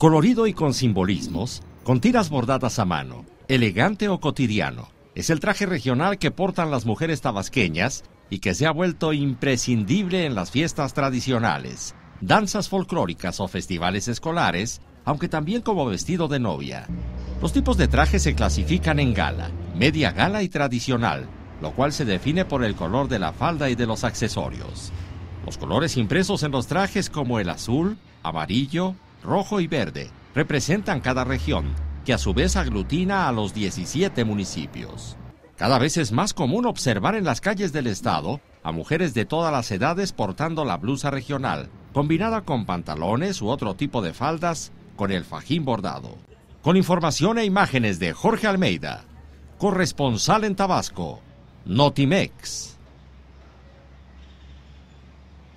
Colorido y con simbolismos, con tiras bordadas a mano, elegante o cotidiano, es el traje regional que portan las mujeres tabasqueñas y que se ha vuelto imprescindible en las fiestas tradicionales, danzas folclóricas o festivales escolares, aunque también como vestido de novia. Los tipos de trajes se clasifican en gala, media gala y tradicional, lo cual se define por el color de la falda y de los accesorios. Los colores impresos en los trajes como el azul, amarillo, rojo y verde, representan cada región, que a su vez aglutina a los 17 municipios. Cada vez es más común observar en las calles del estado a mujeres de todas las edades portando la blusa regional, combinada con pantalones u otro tipo de faldas con el fajín bordado. Con información e imágenes de Jorge Almeida, corresponsal en Tabasco, Notimex.